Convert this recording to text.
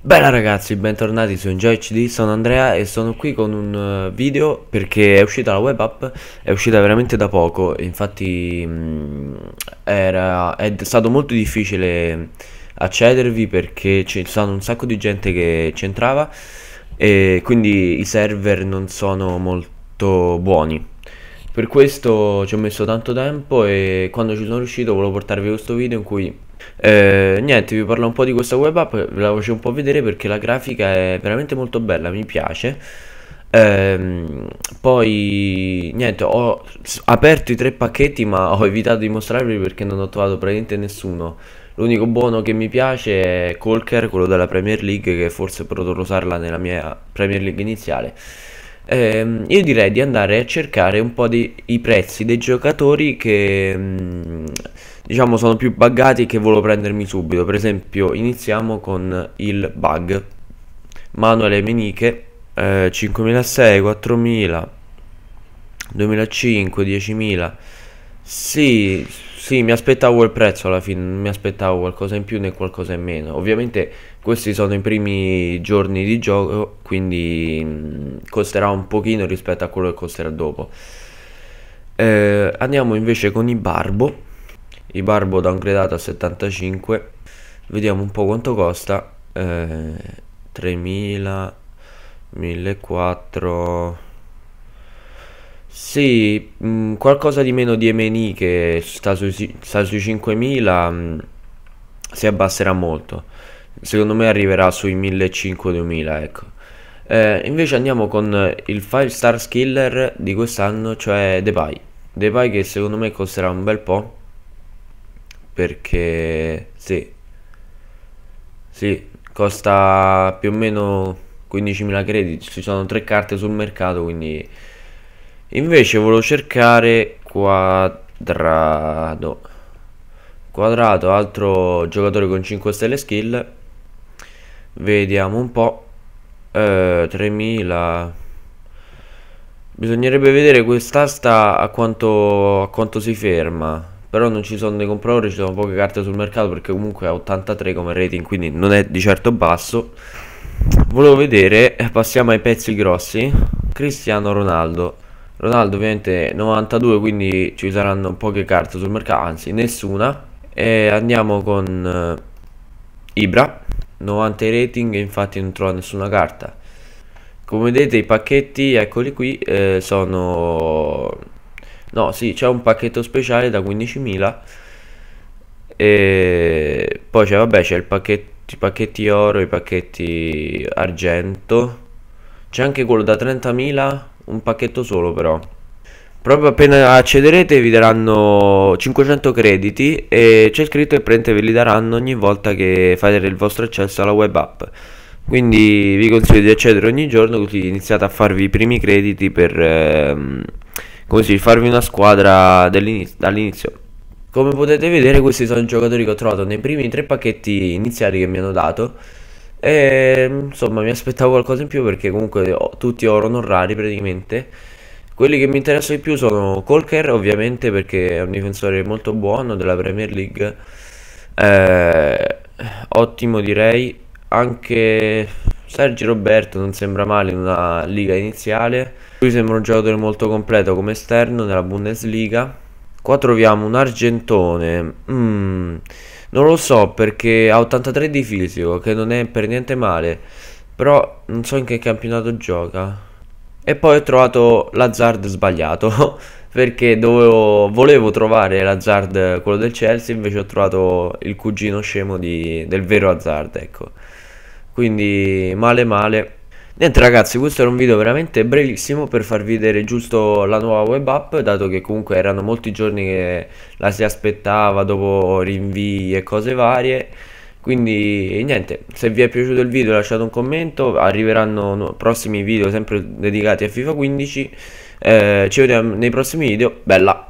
Bella ragazzi, bentornati su Enjoy HD, sono Andrea e sono qui con un eh, video perché è uscita la web app, è uscita veramente da poco, infatti mm, era, è stato molto difficile accedervi perché c'è stato un sacco di gente che c'entrava e quindi i server non sono molto buoni. Per questo ci ho messo tanto tempo e quando ci sono riuscito volevo portarvi questo video in cui eh, niente vi parlo un po' di questa web app, ve la faccio un po' vedere perché la grafica è veramente molto bella, mi piace. Ehm, poi niente, ho aperto i tre pacchetti ma ho evitato di mostrarvi perché non ho trovato praticamente nessuno. L'unico buono che mi piace è Colker, quello della Premier League, che forse potrò usarla nella mia Premier League iniziale eh, io direi di andare a cercare un po' di, i prezzi dei giocatori che mm, diciamo sono più buggati e che volevo prendermi subito. Per esempio, iniziamo con il bug. Manuel e Meniche eh, 5006, 4000, 2005, 10000. Sì, sì, mi aspettavo il prezzo alla fine, mi aspettavo qualcosa in più né qualcosa in meno. Ovviamente questi sono i primi giorni di gioco, quindi costerà un pochino rispetto a quello che costerà dopo. Eh, andiamo invece con i Barbo. I Barbo downgradato a 75. Vediamo un po' quanto costa. Eh, 3000, 1400... Sì, mh, mm, qualcosa di meno di Emeni che sta, su, sta sui 5.000 mh, mm, si abbasserà molto. Secondo me arriverà sui 1.500-2.000, ecco. Eh, invece andiamo con il 5 star skiller di quest'anno, cioè Depay. Depay che secondo me costerà un bel po', perché sì, sì, costa più o meno 15.000 crediti, ci sono tre carte sul mercato, quindi invece volevo cercare quadrado quadrato altro giocatore con 5 stelle skill vediamo un po' eh, 3000 bisognerebbe vedere quest'asta a quanto, a quanto si ferma però non ci sono dei compratori ci sono poche carte sul mercato perché comunque ha 83 come rating quindi non è di certo basso volevo vedere eh, passiamo ai pezzi grossi Cristiano Ronaldo Ronaldo ovviamente 92 quindi ci saranno poche carte sul mercato anzi nessuna e andiamo con eh, Ibra 90 rating infatti non trovo nessuna carta come vedete i pacchetti eccoli qui eh, sono no sì c'è un pacchetto speciale da 15.000 e poi c'è vabbè c'è il pacchetto i pacchetti oro i pacchetti argento c'è anche quello da 30.000 un pacchetto solo però. Proprio appena accederete vi daranno 500 crediti e c'è scritto che prende ve li daranno ogni volta che fate il vostro accesso alla web app. Quindi vi consiglio di accedere ogni giorno così iniziate a farvi i primi crediti per ehm, così farvi una squadra dall'inizio. Come potete vedere questi sono i giocatori che ho trovato nei primi tre pacchetti iniziali che mi hanno dato e, insomma, mi aspettavo qualcosa in più perché comunque ho tutti oro non rari praticamente. Quelli che mi interessano di più sono Colker, ovviamente, perché è un difensore molto buono della Premier League. Eh, ottimo direi. Anche Sergi Roberto non sembra male in una liga iniziale. Lui sembra un giocatore molto completo come esterno nella Bundesliga. Qua troviamo un argentone. Mm. Non lo so perché ha 83 di fisico, che non è per niente male, però non so in che campionato gioca. E poi ho trovato Lazzard sbagliato, perché dovevo, volevo trovare Lazzard quello del Chelsea, invece ho trovato il cugino scemo di, del vero Lazzard, ecco. Quindi male male. Niente ragazzi, questo era un video veramente brevissimo per far vedere giusto la nuova web app, dato che comunque erano molti giorni che la si aspettava dopo rinvii e cose varie. Quindi niente, se vi è piaciuto il video lasciate un commento, arriveranno prossimi video sempre dedicati a FIFA 15. Eh, ci vediamo nei prossimi video, bella!